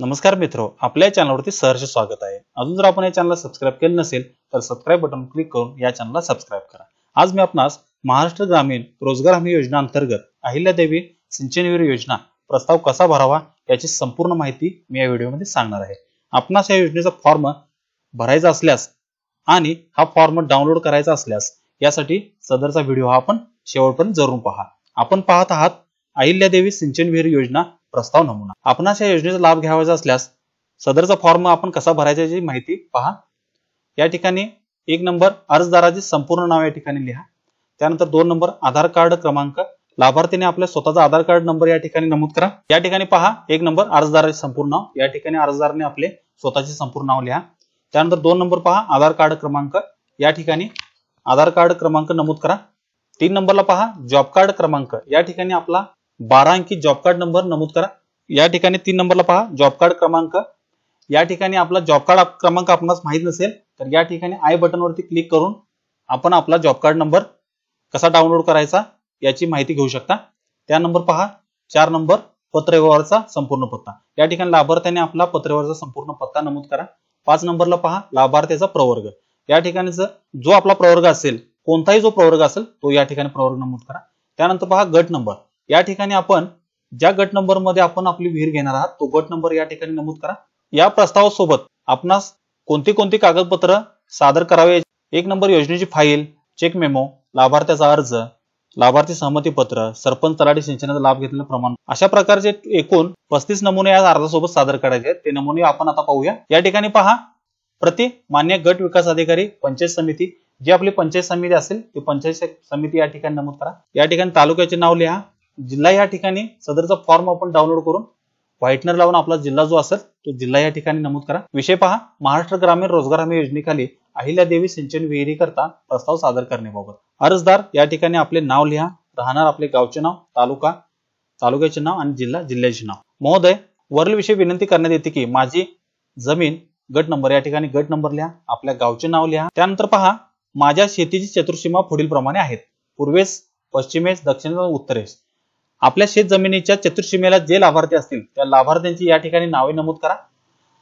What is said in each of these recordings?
नमस्कार मित्र आपल्या चॅनलवरती सहर्ष स्वागत आहे अजून जर आपण या चॅनलला सबस्क्राईब केलं नसेल तर सबस्क्राईब बटन क्लिक करून या चॅनलला सबस्क्राईब करा आज मी आपणास महाराष्ट्र ग्रामीण रोजगार हमी योजना अंतर्गत अहिल्यादेवी सिंचन विहीर योजना प्रस्ताव कसा भरावा याची संपूर्ण माहिती मी या व्हिडिओमध्ये सांगणार आहे आपणास या योजनेचा फॉर्म भरायचा असल्यास आणि हा फॉर्म डाउनलोड करायचा असल्यास यासाठी सदरचा व्हिडिओ हा आपण शेवटपर्यंत जरूर पहा आपण पाहत आहात अहिल्यादेवी सिंचन विहीर योजना प्रस्ताव नमुना आपणास या योजनेचा लाभ घ्यावायचा असल्यास सदरचा फॉर्म आपण कसा भरायचा याची माहिती पहा या ठिकाणी एक नंबर अर्जदाराचे संपूर्ण नाव या ठिकाणी लिहा त्यानंतर दोन नंबर आधार कार्ड क्रमांक लाभार्थीने आपल्या स्वतःचा आधार कार्ड नंबर या ठिकाणी नमूद करा या ठिकाणी पहा एक नंबर अर्जदाराचे संपूर्ण नाव या ठिकाणी अर्जदाराने आपले स्वतःचे संपूर्ण नाव लिहा त्यानंतर दोन नंबर पहा आधार कार्ड क्रमांक या ठिकाणी आधार कार्ड क्रमांक नमूद करा तीन नंबरला पहा जॉब कार्ड क्रमांक या ठिकाणी आपला बारा अंकी जॉब कार्ड नंबर नमूद करा या ठिकाणी तीन नंबरला पहा जॉब कार्ड क्रमांक या ठिकाणी आपला जॉब कार्ड क्रमांक आपणास माहीत नसेल तर या ठिकाणी आय बटनवरती क्लिक करून आपण आपला जॉब कार्ड नंबर कसा डाउनलोड करायचा याची माहिती घेऊ शकता त्या नंबर पहा चार नंबर पत्रव्यवहारचा संपूर्ण पत्ता या ठिकाणी लाभार्थ्याने आपला पत्रव्यवहारचा संपूर्ण पत्ता नमूद करा पाच नंबरला पहा लाभार्थ्याचा प्रवर्ग या ठिकाणी जो आपला प्रवर्ग असेल कोणताही जो प्रवर्ग असेल तो या ठिकाणी प्रवर्ग नमूद करा त्यानंतर पहा गट नंबर या ठिकाणी आपण ज्या गट नंबर मध्ये आपण आपली विहीर घेणार आहात तो गट नंबर या ठिकाणी नमूद करा या प्रस्तावासोबत आपणास कोणती कोणती कागदपत्र सादर करावे एक नंबर योजनेची फाईल चेक मेमो लाभार्थ्याचा अर्ज लाभार्थी सहमती पत्र सरपंच तलाठी सिंचनाचा लाभ घेतलेलं प्रमाण अशा प्रकारचे एकूण पस्तीस नमुने या अर्जासोबत सादर करायचे ते नमुने आपण आता पाहूया या ठिकाणी पहा प्रति मान्य गट विकास अधिकारी पंचायत समिती जी आपली पंचायत समिती असेल ती पंचायत समिती या ठिकाणी नमूद करा या ठिकाणी तालुक्याचे नाव लिहा जिल्हा या ठिकाणी सदरचा फॉर्म आपण डाउनलोड करून व्हाईटनर लावून आपला जिल्हा जो असेल तो जिल्हा या ठिकाणी नमूद करा विषय पहा महाराष्ट्र ग्रामीण रोजगार हमी योजनेखाली अहिल्या देवी सिंचन विहिरी करता प्रस्ताव सादर करण्याबाबत अर्जदार या ठिकाणी आपले नाव लिहा राहणार आपले गावचे नाव तालुका तालुक्याचे नाव आणि जिल्हा जिल्ह्याचे नाव महोदय वरील विषय विनंती करण्यात येते की माझी जमीन गट नंबर या ठिकाणी गट नंबर लिहा आपल्या गावचे नाव लिहा त्यानंतर पहा माझ्या शेतीची चतुर्सीमा पुढील प्रमाणे आहेत पूर्वेस पश्चिमेस दक्षिणेस उत्तरेस आपल्या शेत जमिनीच्या चतुर्सीमेला जे लाभार्थी असतील त्या लाभार्थ्यांची या ठिकाणी नावे नमूद करा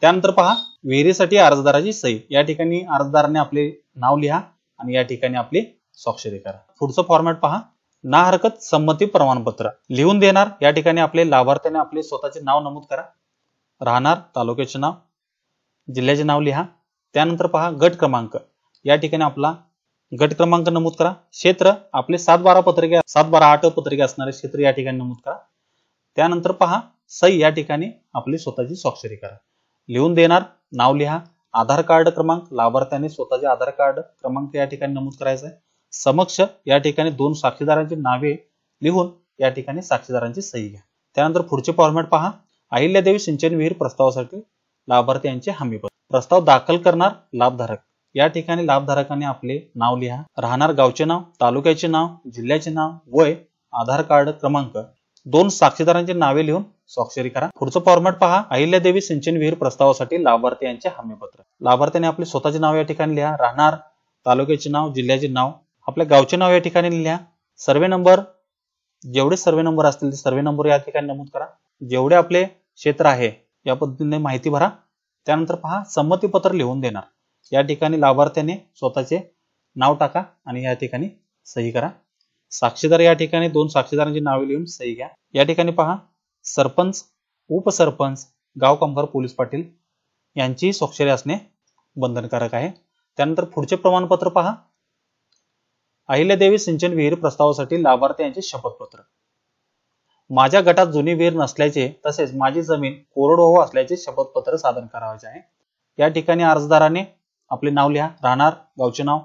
त्यानंतर पहा विहिरीसाठी अर्जदाराची सही या ठिकाणी अर्जदाराने आपले नाव लिहा आणि या ठिकाणी आपली स्वाक्षरी करा पुढचं फॉर्मॅट पहा ना हरकत संमती प्रमाणपत्र लिहून देणार या ठिकाणी आपले लाभार्थ्याने आपले स्वतःचे नाव नमूद करा राहणार तालुक्याचे नाव जिल्ह्याचे नाव लिहा त्यानंतर पहा गट क्रमांक या ठिकाणी आपला गट क्रमांक नमूद करा क्षेत्र आपले सात बारा पत्रिका सात बारा आठ पत्रिका असणारे क्षेत्र या ठिकाणी नमूद करा त्यानंतर पहा सई या ठिकाणी आपली स्वतःची स्वाक्षरी करा लिहून देणार नाव लिहा आधार कार्ड क्रमांक लाभार्थ्याने स्वतःचे आधार कार्ड क्रमांक या ठिकाणी नमूद करायचा आहे समक्ष या ठिकाणी दोन साक्षीदारांची नावे लिहून या ठिकाणी साक्षीदारांची सही घ्या त्यानंतर पुढचे फॉर्मॅट पहा अहिल्यादेवी सिंचन विहीर प्रस्तावासाठी लाभार्थी यांचे हमीपत्र प्रस्ताव दाखल करणार लाभधारक या ठिकाणी लाभधारकांनी आपले नाव लिहा राहणार गावचे नाव तालुक्याचे नाव जिल्ह्याचे नाव वय आधार कार्ड क्रमांक दोन साक्षीदारांची नावे लिहून स्वाक्षरी करा पुढचं फॉर्मॅट पहा अहिल्यादेवी सिंचन विहीर प्रस्तावासाठी लाभार्थी यांचे हमीपत्र लाभार्थ्याने आपले स्वतःचे नाव या ठिकाणी लिहा राहणार तालुक्याचे नाव जिल्ह्याचे नाव आपल्या गावचे नाव या ठिकाणी लिहा सर्वे नंबर जेवढे सर्वे नंबर असतील ते सर्वे नंबर या ठिकाणी नमूद करा जेवढे आपले क्षेत्र आहे या पद्धतीने माहिती भरा त्यानंतर पहा संमतीपत्र लिहून देणार या ठिकाणी लाभार्थ्याने स्वतःचे नाव टाका आणि या ठिकाणी सही करा साक्षीदार या ठिकाणी दोन साक्षीदारांची नावे लिहून सही घ्या या ठिकाणी पहा सरपंच उपसरपंच गाव कामगार पोलीस पाटील यांची स्वाक्षरी असणे बंधनकारक आहे त्यानंतर पुढचे प्रमाणपत्र पहा अहिल्यादेवी सिंचन विहीर प्रस्तावासाठी लाभार्थी यांचे शपथपत्र माझ्या गटात जुनी विहीर नसल्याचे तसेच माझी जमीन कोरडवाहू असल्याचे शपथपत्र सादर करावायचे आहे या ठिकाणी अर्जदाराने आपले नाव लिहा राहणार गावचे नाव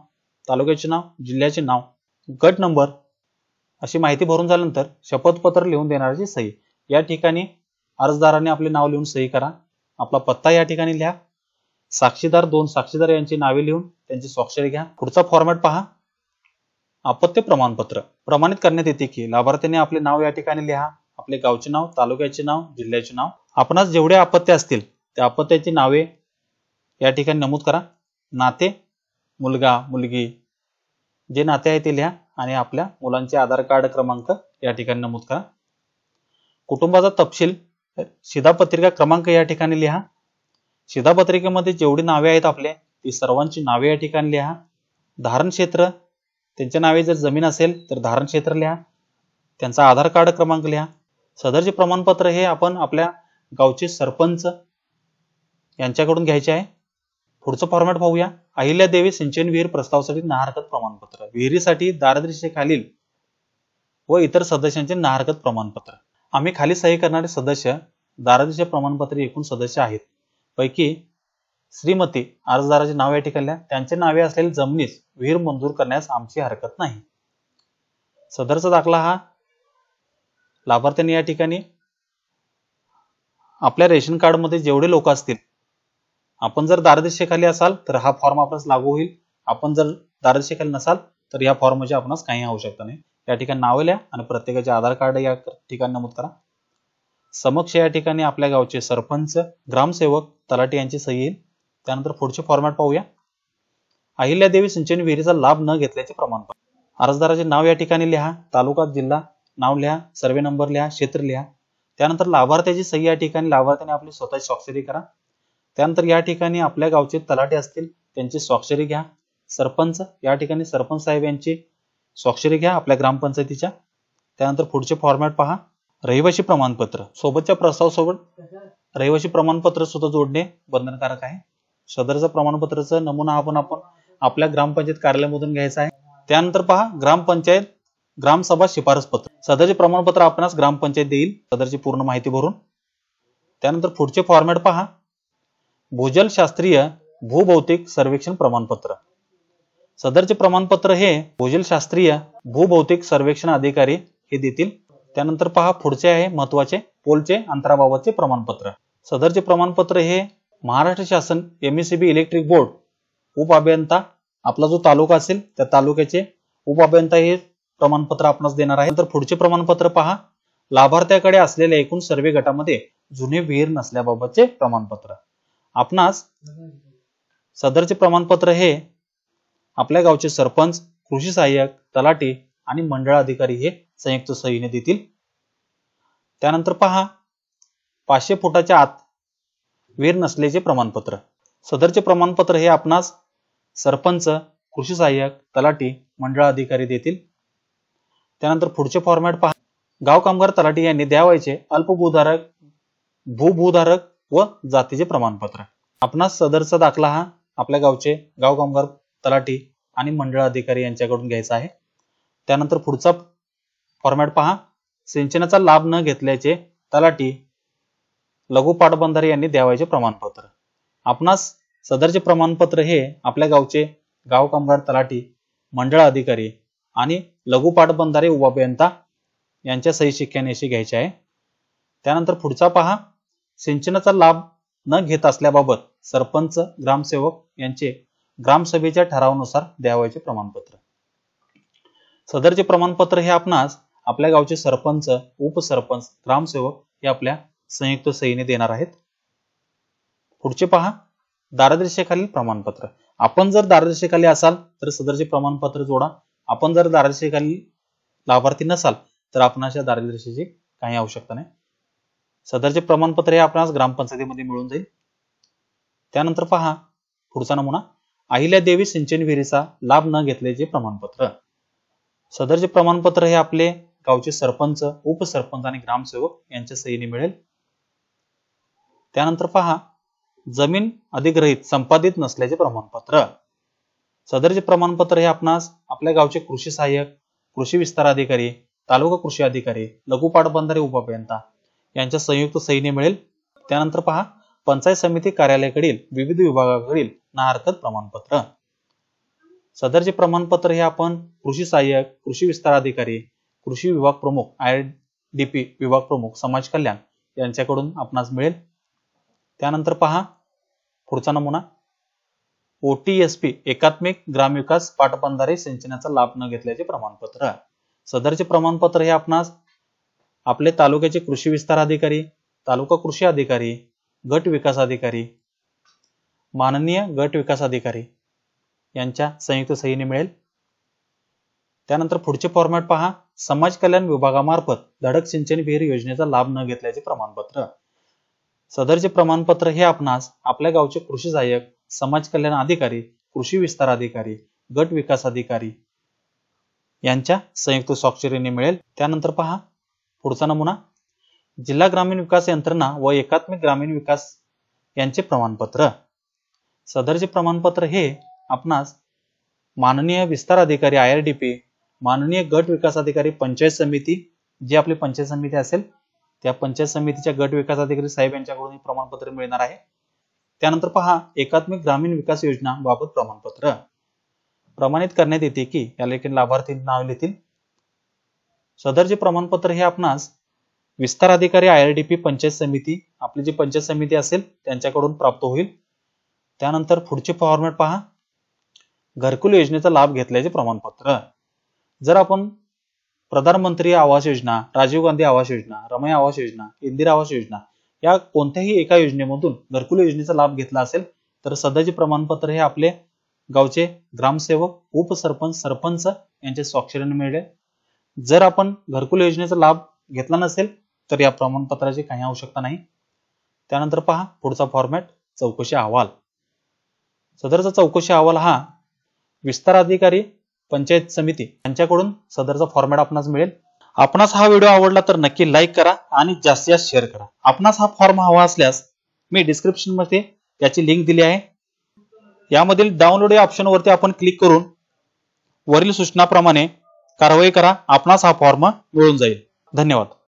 तालुक्याचे नाव जिल्ह्याचे नाव गट नंबर अशी माहिती भरून झाल्यानंतर शपथपत्र लिहून देणाऱ्याची सही या ठिकाणी अर्जदाराने आपले नाव लिहून सही करा आपला पत्ता या ठिकाणी लिहा साक्षीदार दोन साक्षीदार यांची नावे लिहून त्यांची स्वाक्षरी घ्या पुढचा फॉर्मॅट पहा अपत्य प्रमाणपत्र प्रमाणित करण्यात येते की लाभार्थीने आपले नाव या ठिकाणी लिहा आपले गावचे नाव तालुक्याचे नाव जिल्ह्याचे नाव आपणास जेवढे अपत्य असतील त्या अपत्याची नावे या ठिकाणी नमूद करा नाते मुलगा मुलगी जे नाते आहे ते लिहा आणि आपल्या मुलांचे आधार कार्ड क्रमांक या ठिकाणी नमूद करा कुटुंबाचा तपशील शिधापत्रिका क्रमांक या ठिकाणी लिहा शिधापत्रिकेमध्ये जेवढी नावे आहेत आपले ती सर्वांची नावे या ठिकाणी लिहा धारण क्षेत्र त्यांच्या नावे जर जमीन असेल तर धारण क्षेत्र लिहा त्यांचा आधार कार्ड क्रमांक लिहा सदरचे प्रमाणपत्र हे आपण आपल्या गावचे सरपंच यांच्याकडून घ्यायचे आहे पुढचं फॉर्मॅट पाहूया अहिल्या देवी सिंचन विहीर प्रस्तावासाठी नाहरकत प्रमाणपत्र विहिरीसाठी खालील व इतर सदस्यांचे नाहरकत प्रमाणपत्र आम्ही खाली सही करणारे सदस्य दारिद्र्य प्रमाणपत्र एकूण सदस्य आहेत पैकी श्रीमती अर्जदाराचे नाव या ठिकाणी त्यांचे नावे असलेली जमिनीस विहीर मंजूर करण्यास आमची हरकत नाही सदरचा दाखला हा लाभार्थ्यांनी या ठिकाणी आपल्या रेशन कार्डमध्ये जेवढे लोक असतील आपण जर दारदर्शेखाली असाल तर हा फॉर्म आपल्यास लागू होईल आपण जर दारदर्शेखाली नसाल तर या मध्ये आपणास काही आवश्यकता नाही या ठिकाणी नाव लिहा आणि प्रत्येकाचे आधार कार्ड या ठिकाणी नमूद करा समक्ष या ठिकाणी आपल्या गावचे सरपंच ग्रामसेवक तलाठी यांची सही येईल त्यानंतर पुढचे फॉर्मॅट पाहूया अहिल्यादेवी सिंचन विहिरीचा लाभ न घेतल्याचे प्रमाणपत्र अर्जदाराचे नाव या ठिकाणी लिहा तालुका जिल्हा नाव लिहा सर्वे नंबर लिहा क्षेत्र लिहा त्यानंतर लाभार्थ्याची सही या ठिकाणी लाभार्थ्याने आपली स्वतःची स्वाक्षरी करा त्यानंतर या ठिकाणी आपल्या गावचे तलाटे असतील त्यांची स्वाक्षरी घ्या सरपंच या ठिकाणी सरपंच साहेब यांची स्वाक्षरी घ्या आपल्या ग्रामपंचायतीच्या त्यानंतर पुढचे फॉर्मॅट पहा रहिवाशी प्रमाणपत्र सोबतच्या सोबत रहिवाशी प्रमाणपत्र सुद्धा जोडणे बंधनकारक आहे सदरचं प्रमाणपत्राचा नमुना आपण आपण आपल्या ग्रामपंचायत कार्यालयामधून घ्यायचा आहे त्यानंतर पहा ग्रामपंचायत ग्रामसभा शिफारस पत्र सदरचे प्रमाणपत्र आपणास ग्रामपंचायत देईल सदरची पूर्ण माहिती भरून त्यानंतर पुढचे फॉर्मॅट पहा भूजल शास्त्रीय भूभौतिक सर्वेक्षण प्रमाणपत्र सदरचे प्रमाणपत्र हे भूजल शास्त्रीय भूभौतिक सर्वेक्षण अधिकारी हे देतील त्यानंतर पहा पुढचे आहे महत्वाचे पोलचे अंतराबाबतचे प्रमाणपत्र सदरचे प्रमाणपत्र हे महाराष्ट्र शासन एमएससीबी इलेक्ट्रिक बोर्ड उप अभियंता आपला जो तालुका असेल त्या तालुक्याचे उप अभियंता हे प्रमाणपत्र आपण देणार आहे तर पुढचे प्रमाणपत्र पहा लाभार्थ्याकडे असलेल्या एकूण सर्वे गटामध्ये जुने विहीर नसल्याबाबतचे प्रमाणपत्र आपणास सदरचे प्रमाणपत्र हे आपल्या गावचे सरपंच कृषी सहाय्यक तलाठी आणि मंडळ अधिकारी हे संयुक्त सहीने देतील त्यानंतर पहा पाचशे फुटाच्या आत वीर नसल्याचे प्रमाणपत्र सदरचे प्रमाणपत्र हे आपणास सरपंच कृषी सहाय्यक तलाठी मंडळ अधिकारी देतील त्यानंतर पुढचे फॉर्मॅट पहा गाव कामगार तलाठी यांनी द्यावायचे अल्पभूधारक भूभूधारक व जातीचे प्रमाणपत्र आपणास सदरचा दाखला हा आपल्या गावचे गाव कामगार तलाठी आणि मंडळ अधिकारी यांच्याकडून घ्यायचा आहे त्यानंतर पुढचा फॉर्मॅट पहा सिंचनाचा लाभ न घेतल्याचे तलाठी लघु पाटबंधारे यांनी द्यावायचे प्रमाणपत्र आपणास सदरचे प्रमाणपत्र हे आपल्या गावचे गाव कामगार तलाठी मंडळ अधिकारी आणि लघु पाटबंधारे अभियंता यांच्या सही शिक्क्यानेशी घ्यायचे आहे त्यानंतर पुढचा पहा सिंचनाचा लाभ न घेत असल्याबाबत सरपंच ग्रामसेवक यांचे ग्रामसभेच्या ठरावानुसार द्यावायचे प्रमाणपत्र सदरचे प्रमाणपत्र हे आपणास आपल्या गावचे सरपंच उपसरपंच ग्रामसेवक हे आपल्या संयुक्त सहीने देणार आहेत पुढचे पहा दारदर्शेखालील प्रमाणपत्र आपण जर दारदर्शेखाली असाल तर सदरचे प्रमाणपत्र जोडा आपण जर दारदर्शेखाली लाभार्थी नसाल तर आपणाच्या अशा काही आवश्यकता नाही सदरचे प्रमाणपत्र हे आपणास ग्रामपंचायतीमध्ये मिळून जाईल त्यानंतर पहा पुढचा नमुना अहिल्या देवी सिंचन विहिरीचा लाभ न घेतल्याचे प्रमाणपत्र सदरचे प्रमाणपत्र हे आपले गावचे सरपंच उपसरपंच आणि ग्रामसेवक यांच्या सहीने मिळेल त्यानंतर पहा जमीन अधिग्रहित संपादित नसल्याचे प्रमाणपत्र सदरचे प्रमाणपत्र हे आपणास आपल्या गावचे कृषी सहाय्यक कृषी विस्तार अधिकारी तालुका कृषी अधिकारी लघुपाटबंधारे बंधारे उपअभियंता यांच्या संयुक्त सहीने मिळेल त्यानंतर पहा पंचायत समिती कार्यालयाकडील विविध विभागाकडील ना हरकत प्रमाणपत्र सदरचे प्रमाणपत्र हे आपण कृषी सहाय्यक कृषी विस्तार अधिकारी कृषी विभाग प्रमुख आय डी पी विभाग प्रमुख समाज कल्याण यांच्याकडून आपणास मिळेल त्यानंतर पहा पुढचा नमुना ओ टी एस पी एकात्मिक ग्रामविकास पाटबंधारे सिंचनाचा लाभ न घेतल्याचे प्रमाणपत्र सदरचे प्रमाणपत्र हे आपणास आपले तालुक्याचे कृषी विस्तार अधिकारी तालुका कृषी अधिकारी गट विकास अधिकारी माननीय गट विकास अधिकारी यांच्या संयुक्त सहीने मिळेल त्यानंतर पुढचे फॉर्मॅट पहा समाज कल्याण विभागामार्फत धडक सिंचन विहीर योजनेचा लाभ न घेतल्याचे प्रमाणपत्र सदरचे प्रमाणपत्र हे आपणास आपल्या गावचे कृषी सहाय्यक समाज कल्याण अधिकारी कृषी विस्तार अधिकारी गट विकास अधिकारी यांच्या संयुक्त स्वाक्षरीने मिळेल त्यानंतर पहा पुढचा नमुना जिल्हा ग्रामीण विकास यंत्रणा व एकात्मिक ग्रामीण विकास यांचे प्रमाणपत्र सदरचे प्रमाणपत्र हे आपणास माननीय विस्तार अधिकारी आय आर डी पी माननीय गट विकास अधिकारी पंचायत समिती जी आपली पंचायत समिती असेल त्या पंचायत समितीच्या गट विकास अधिकारी साहेब यांच्याकडून हे प्रमाणपत्र मिळणार आहे त्यानंतर पहा एकात्मिक ग्रामीण विकास योजना बाबत प्रमाणपत्र प्रमाणित करण्यात येते की या लेखी लाभार्थी नाव लिहितील सदरचे प्रमाणपत्र हे आपणास विस्तार अधिकारी I R D P panchayat समिती आपली जी पंचायत समिती असेल त्यांच्याकडून प्राप्त होईल त्यानंतर पुढचे फॉर्मॅट पहा घरकुल योजनेचा लाभ घेतल्याचे प्रमाणपत्र जर आपण प्रधानमंत्री आवास योजना राजीव गांधी आवास योजना रमय आवास योजना इंदिरा आवास योजना या कोणत्याही एका योजनेमधून घरकुल योजनेचा लाभ घेतला असेल तर सदरचे प्रमाणपत्र हे आपले गावचे ग्रामसेवक उपसरपंच सरपंच यांच्या स्वाक्षरीने मिळेल जर आपण घरकुल योजनेचा लाभ घेतला नसेल तर या प्रमाणपत्राची काही आवश्यकता नाही त्यानंतर पहा पुढचा फॉर्मॅट चौकशी अहवाल सदरचा चौकशी अहवाल हा विस्तार अधिकारी पंचायत समिती यांच्याकडून सदरचा फॉर्मॅट आपणास मिळेल आपणास हा व्हिडिओ आवडला तर नक्की लाईक करा आणि जास्तीत जास्त शेअर करा आपणास हा फॉर्म हवा असल्यास मी डिस्क्रिप्शन मध्ये त्याची लिंक दिली आहे यामधील डाउनलोड या ऑप्शनवरती आपण क्लिक करून वरील सूचनाप्रमाणे कारवाई करा आपणास हा फॉर्म मिळून जाईल धन्यवाद